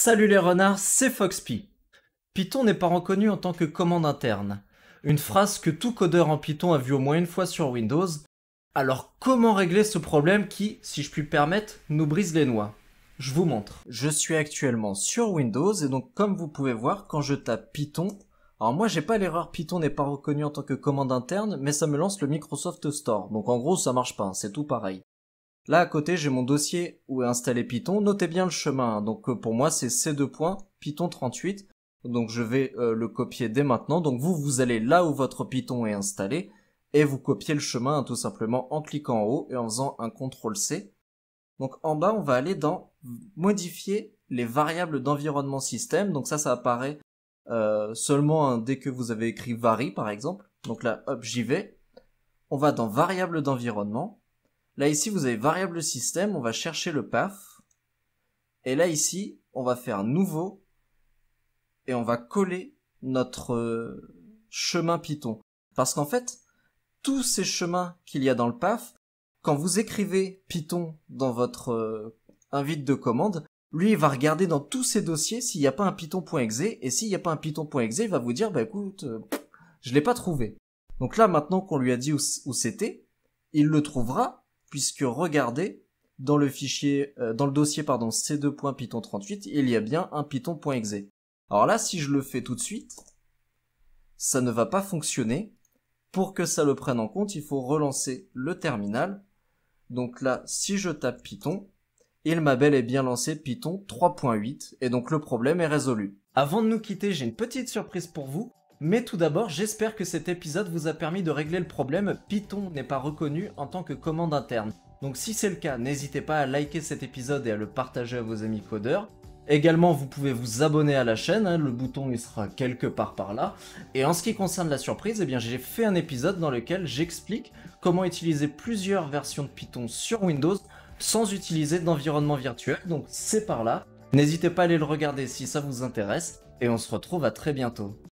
Salut les renards, c'est FoxP. Python n'est pas reconnu en tant que commande interne. Une phrase que tout codeur en Python a vue au moins une fois sur Windows. Alors comment régler ce problème qui, si je puis permettre, nous brise les noix Je vous montre. Je suis actuellement sur Windows et donc comme vous pouvez voir, quand je tape Python, alors moi j'ai pas l'erreur Python n'est pas reconnu en tant que commande interne, mais ça me lance le Microsoft Store. Donc en gros ça marche pas, hein, c'est tout pareil. Là, à côté, j'ai mon dossier où est installé Python. Notez bien le chemin. Hein. Donc, euh, pour moi, c'est c 2python 38. Donc, je vais euh, le copier dès maintenant. Donc, vous, vous allez là où votre Python est installé et vous copiez le chemin hein, tout simplement en cliquant en haut et en faisant un CTRL C. Donc, en bas, on va aller dans modifier les variables d'environnement système. Donc, ça, ça apparaît euh, seulement hein, dès que vous avez écrit vari, par exemple. Donc là, hop, j'y vais. On va dans variables d'environnement. Là ici, vous avez variable système, on va chercher le path. Et là ici, on va faire nouveau et on va coller notre euh, chemin Python. Parce qu'en fait, tous ces chemins qu'il y a dans le path, quand vous écrivez Python dans votre euh, invite de commande, lui, il va regarder dans tous ses dossiers s'il n'y a pas un python.exe, et s'il n'y a pas un python.exe, il va vous dire, bah écoute, je euh, je l'ai pas trouvé. Donc là, maintenant qu'on lui a dit où c'était, il le trouvera, puisque regardez, dans le fichier, euh, dans le dossier, pardon, c2.python38, il y a bien un python.exe. Alors là, si je le fais tout de suite, ça ne va pas fonctionner. Pour que ça le prenne en compte, il faut relancer le terminal. Donc là, si je tape Python, il m'a bel et bien lancé Python 3.8, et donc le problème est résolu. Avant de nous quitter, j'ai une petite surprise pour vous. Mais tout d'abord, j'espère que cet épisode vous a permis de régler le problème, Python n'est pas reconnu en tant que commande interne. Donc si c'est le cas, n'hésitez pas à liker cet épisode et à le partager à vos amis codeurs. Également, vous pouvez vous abonner à la chaîne, hein, le bouton il sera quelque part par là. Et en ce qui concerne la surprise, eh j'ai fait un épisode dans lequel j'explique comment utiliser plusieurs versions de Python sur Windows sans utiliser d'environnement virtuel, donc c'est par là. N'hésitez pas à aller le regarder si ça vous intéresse, et on se retrouve à très bientôt.